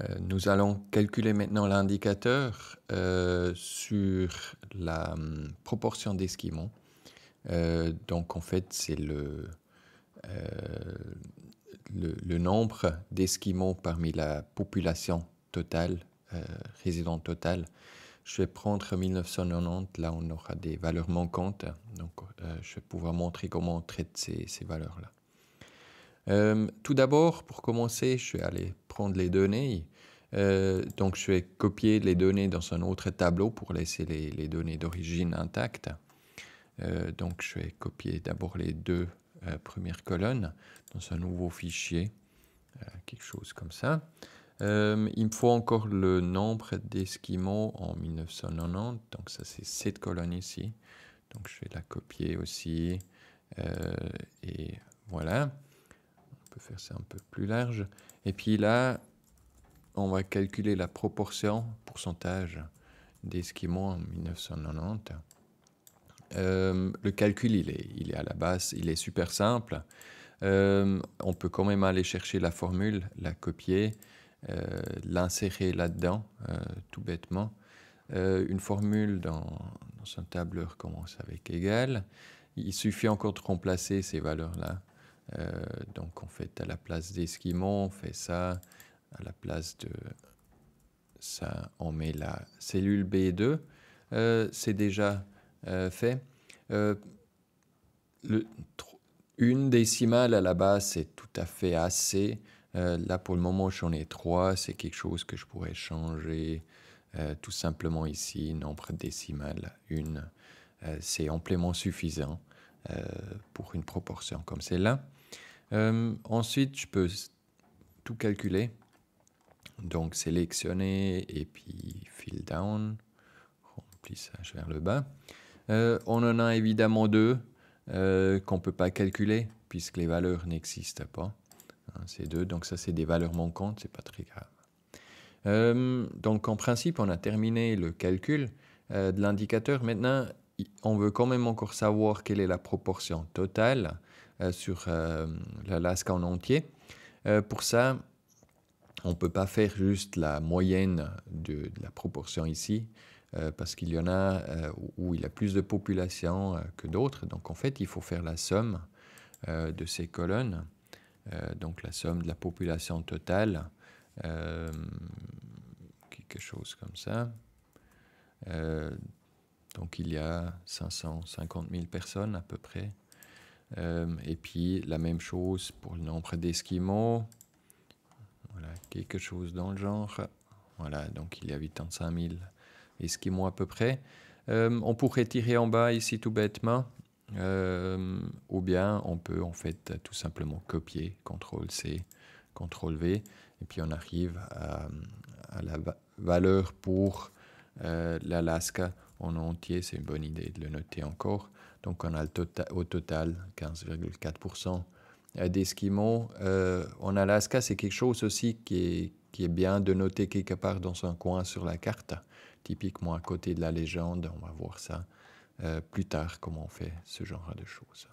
Euh, nous allons calculer maintenant l'indicateur euh, sur la hum, proportion d'esquimaux. Euh, donc en fait, c'est le, le, nombre d'esquimaux parmi la population totale, résident totale. Je vais prendre 1990, là on aura des valeurs manquantes, donc je vais pouvoir montrer comment on traite ces, ces valeurs-là. Euh, tout d'abord, pour commencer, je vais aller prendre les données. Euh, donc, je vais copier les données dans un autre tableau pour laisser les, données d'origine intactes. Euh, donc, je vais copier d'abord les deux premières colonnes dans un nouveau fichier, quelque chose comme ça. il me faut encore le nombre d'esquimaux en 1990, donc ça c'est cette colonne ici. Donc je vais la copier aussi, et voilà. On peut faire ça un peu plus large. Et puis là, on va calculer la proportion, pourcentage d'Esquimaux en 1990. Euh, le calcul, il est, à la base, il est super simple. Euh, on peut quand même aller chercher la formule, la copier, euh, l'insérer là-dedans, tout bêtement. une formule dans un tableur commence avec égal. Il suffit encore de remplacer ces valeurs-là euh, donc on fait à la place d'esquimaux, on fait ça. À la place de ça, on met la cellule B2. Euh, c'est déjà euh, fait. une décimale à la base, c'est tout à fait assez. là, pour le moment, j'en ai trois. C'est quelque chose que je pourrais changer tout simplement ici. Nombre décimal, une. c'est amplement suffisant pour une proportion comme celle-là. Euh, ensuite, je peux tout calculer. Donc sélectionner et puis fill down, remplissage vers le bas. Euh, on en a évidemment deux euh, qu'on ne peut pas calculer puisque les valeurs n'existent pas. Hein, c'est deux, donc ça c'est des valeurs manquantes, c'est pas très grave. donc en principe, on a terminé le calcul de l'indicateur. Maintenant, on veut quand même encore savoir quelle est la proportion totale euh, sur euh, l'Alaska en entier. Euh, pour ça, on ne peut pas faire juste la moyenne de, de la proportion ici, parce qu'il y en a où il y a plus de population que d'autres. Donc en fait, il faut faire la somme de ces colonnes, donc la somme de la population totale, quelque chose comme ça. Donc il y a 550 000 personnes à peu près. Euh, et puis la même chose pour le nombre d'Esquimaux. Voilà, quelque chose dans le genre. Voilà, donc il y a 85 000 Esquimaux à peu près. Euh, on pourrait tirer en bas ici tout bêtement. Euh, ou bien on peut en fait tout simplement copier, CTRL C, CTRL V, et puis on arrive à, la valeur pour l'Alaska en entier, c'est une bonne idée de le noter encore. Donc on a le tota-, au total 15,4% euh, d'Esquimaux. Euh, en Alaska, c'est quelque chose aussi qui est, qui est, bien de noter quelque part dans un coin sur la carte, typiquement à côté de la légende. On va voir ça euh, plus tard, comment on fait ce genre de choses.